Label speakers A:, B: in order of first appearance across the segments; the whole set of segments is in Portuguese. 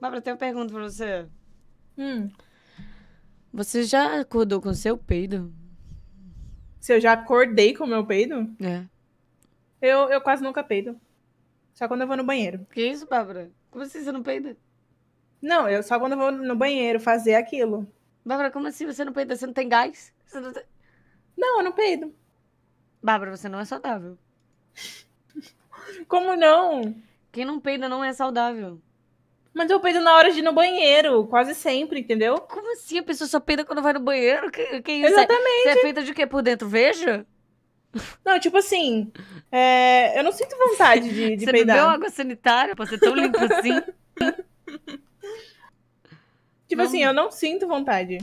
A: Bárbara, tem uma pergunta pra você. Hum. Você já acordou com seu peido? Se eu já acordei com meu peido? É. Eu, eu quase nunca peido. Só quando eu vou no banheiro. Que isso, Bárbara? Como assim você não peida? Não, eu só quando eu vou no banheiro fazer aquilo. Bárbara, como assim você não peida? Você não tem gás? Não, tem... não, eu não peido. Bárbara, você não é saudável. como não? Quem não peida não é saudável. Mas eu peido na hora de ir no banheiro, quase sempre, entendeu? Como assim? A pessoa só peida quando vai no banheiro? Que, que isso? É, Exatamente. Você é feita de quê por dentro? Veja? Não, tipo assim, é, eu não sinto vontade de, de você peidar. Você bebeu água sanitária pra ser tão limpo assim? tipo não. assim, eu não sinto vontade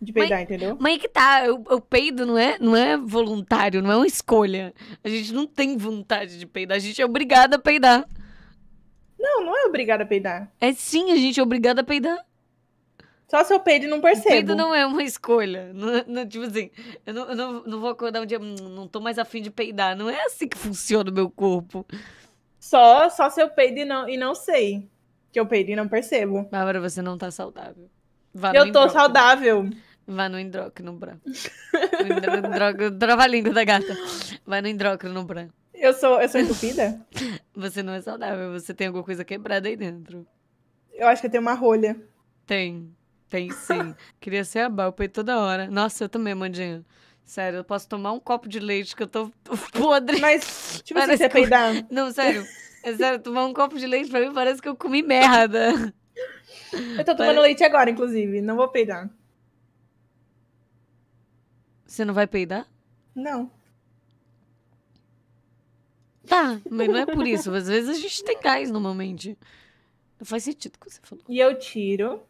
A: de peidar, entendeu? Mas é que tá, o, o, peido não é, não é voluntário, não é uma escolha. A gente não tem vontade de peidar, a gente é obrigada a peidar. Não, não é obrigada a peidar. É sim, a gente é obrigada a peidar. Só se eu peido e não percebo. Peido não é uma escolha. Não, não, tipo assim, eu, não, não, não, vou acordar um dia, hum, não tô mais afim de peidar. Não é assim que funciona o meu corpo. Só, só se eu peido e não, e não sei que eu peido e não percebo. Bárbara, você não tá saudável. Vá eu tô saudável. Vá no endrócrino no branco. no indróquio, trava a língua da gata. Vai no endrócrino no branco. Eu sou, eu sou entupida? Você não é saudável, você tem alguma coisa quebrada aí dentro. Eu acho que tem uma rolha. Tem, tem sim. Queria ser a balpa toda hora. Nossa, eu também, Mandinha. Sério, eu posso tomar um copo de leite que eu tô podre. Mas, tipo assim, parece assim, você é que... peidar. Não, sério. É sério, tomar um copo de leite pra mim parece que eu comi merda. Eu tô tomando leite agora, inclusive. Não vou peidar. Você não vai peidar? Não tá, mas não é por isso. Às vezes a gente tem gás normalmente. Não faz sentido o que você falou. E eu tiro.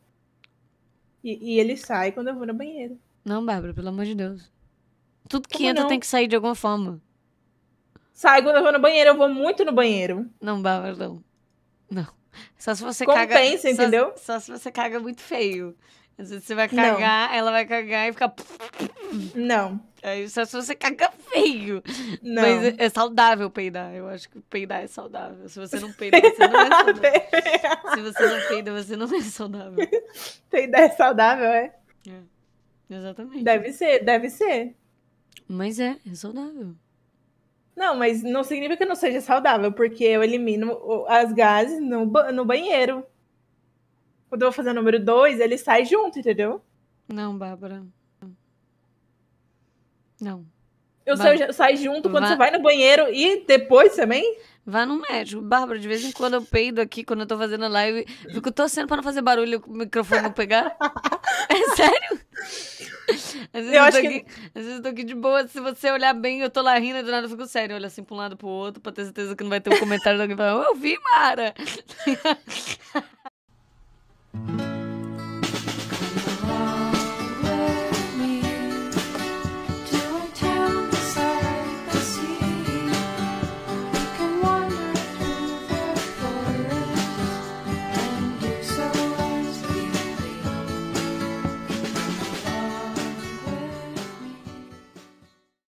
A: E, e ele sai quando eu vou no banheiro. Não, Bárbara, pelo amor de Deus. Tudo que Como entra não? tem que sair de alguma forma. Sai quando eu vou no banheiro, eu vou muito no banheiro. Não, Bárbara, não. Não. Só se você Compensa, caga. Compensa, entendeu? Só, só se você caga muito feio. Às vezes você vai cagar, não. ela vai cagar e fica. Não. Aí é, só se você caga feio. Não. Mas é, é saudável peidar. Eu acho que peidar é saudável. Se você não peida, você não é saudável. se você não peida, você não é saudável. peidar é saudável, é? É. Exatamente. Deve ser, deve ser. Mas é, é saudável. Não, mas não significa que não seja saudável, porque eu elimino as gases no, ba no banheiro quando eu vou fazer o número 2, ele sai junto, entendeu? Não, Bárbara. Não. Eu saio, sai junto quando Vá... você vai no banheiro e depois também? Vá no médico. Bárbara, de vez em quando eu peido aqui, quando eu tô fazendo live, fico torcendo pra não fazer barulho o microfone não pegar. é sério? Às vezes eu, tô aqui, que... às vezes eu tô aqui de boa, se você olhar bem, eu tô lá rindo, do nada eu fico sério, olha assim pra um lado pro outro, pra ter certeza que não vai ter um comentário de alguém falando, eu vi, Mara!